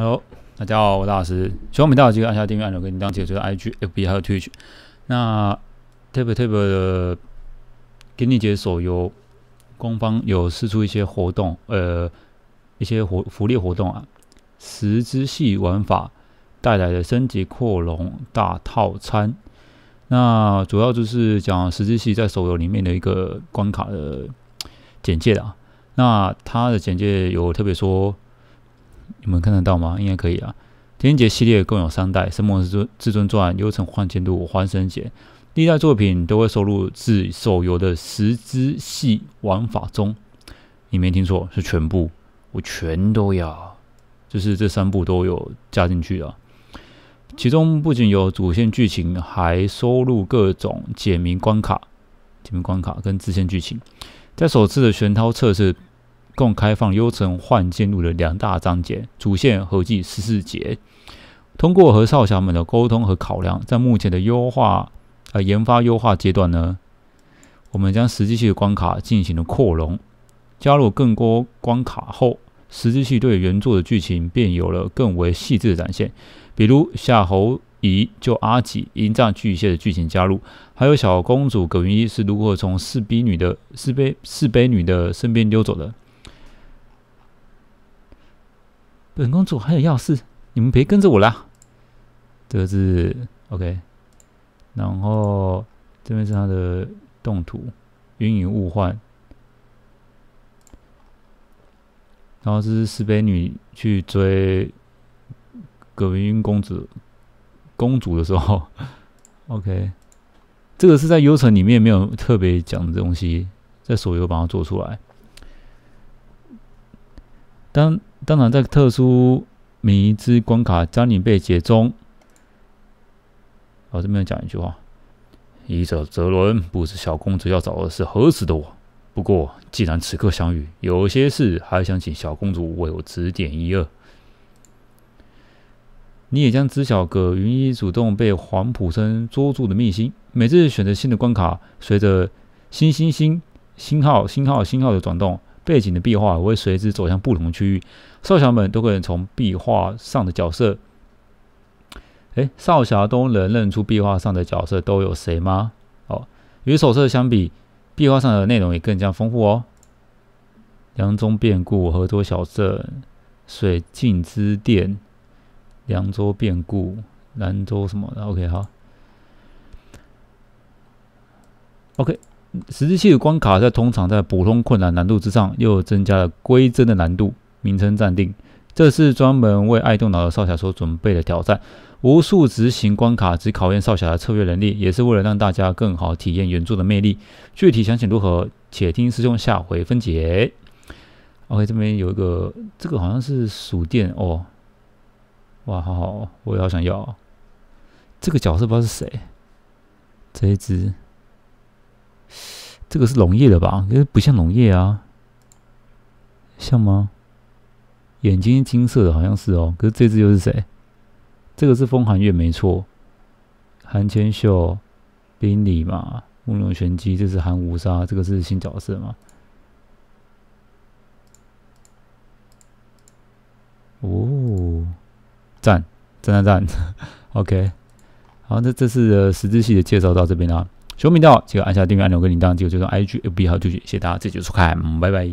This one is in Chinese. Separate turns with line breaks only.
Hello，大家好，我是老师。喜欢我们记得按下订阅按钮，跟你讲解这个 IG、FB 还有 Twitch。那 TapTap 的《给你解手游》官方有试出一些活动，呃，一些活福利活动啊。十之系玩法带来的升级扩容大套餐，那主要就是讲十之系在手游里面的一个关卡的简介啊。那它的简介有特别说。你们看得到吗？应该可以啊。天劫系列共有三代，《神魔至尊》、《至尊传》、《幽城幻剑录》、《欢神劫》，历代作品都会收录至手游的十支系玩法中。你没听错，是全部，我全都要，就是这三部都有加进去的。其中不仅有主线剧情，还收录各种解谜关卡、解谜关卡跟支线剧情。在首次的玄涛测试。共开放幽城幻境路的两大章节主线合计十四节。通过和少侠们的沟通和考量，在目前的优化呃研发优化阶段呢，我们将《十际性的关卡进行了扩容，加入更多关卡后，《十之系对原作的剧情便有了更为细致的展现。比如夏侯仪救阿吉、迎战巨蟹的剧情加入，还有小公主葛云一是如何从四婢女的四婢四婢女的身边溜走的。本公主还有要事，你们别跟着我啦。这个是 OK，然后这边是他的动图，云影雾幻。然后这是石碑女去追葛云云公主公主的时候。OK，这个是在《幽城》里面没有特别讲的东西，在手游把它做出来。当当然，在特殊迷之关卡“将领被解中，我这边讲一句话：，医者泽罗不知小公主要找的是何时的我。不过，既然此刻相遇，有些事还想请小公主为我指点一二。你也将知晓葛云一主动被黄浦生捉住的秘辛。每次选择新的关卡，随着星星星星号星号星号的转动。背景的壁画会随之走向不同区域，少侠们都可以从壁画上的角色。哎，少侠都能认出壁画上的角色都有谁吗？哦，与手册相比，壁画上的内容也更加丰富哦。梁中变故，河州小镇，水镜之殿，凉州变故，兰州什么的。OK 好。o k 十字系的关卡在通常在普通困难难度之上，又增加了归真的难度，名称暂定。这是专门为爱动脑的少侠所准备的挑战，无数执行关卡只考验少侠的策略能力，也是为了让大家更好体验原著的魅力。具体详情如何，且听师兄下回分解。OK，这边有一个，这个好像是鼠电哦。哇，好好，我也好想要。这个角色不知道是谁，这一只。这个是农业的吧？可是不像农业啊，像吗？眼睛金色的，好像是哦。可是这只又是谁？这个是风寒月没错，韩千秀、冰离嘛，木龙玄机，这是韩无沙，这个是新角色嘛？哦，赞，真赞赞。OK，好，那这次的十字系的介绍到这边啊。收麦到，记得按下订阅按钮跟铃铛，记得追踪 IG FB 和号，谢谢大家，这就收看，拜拜。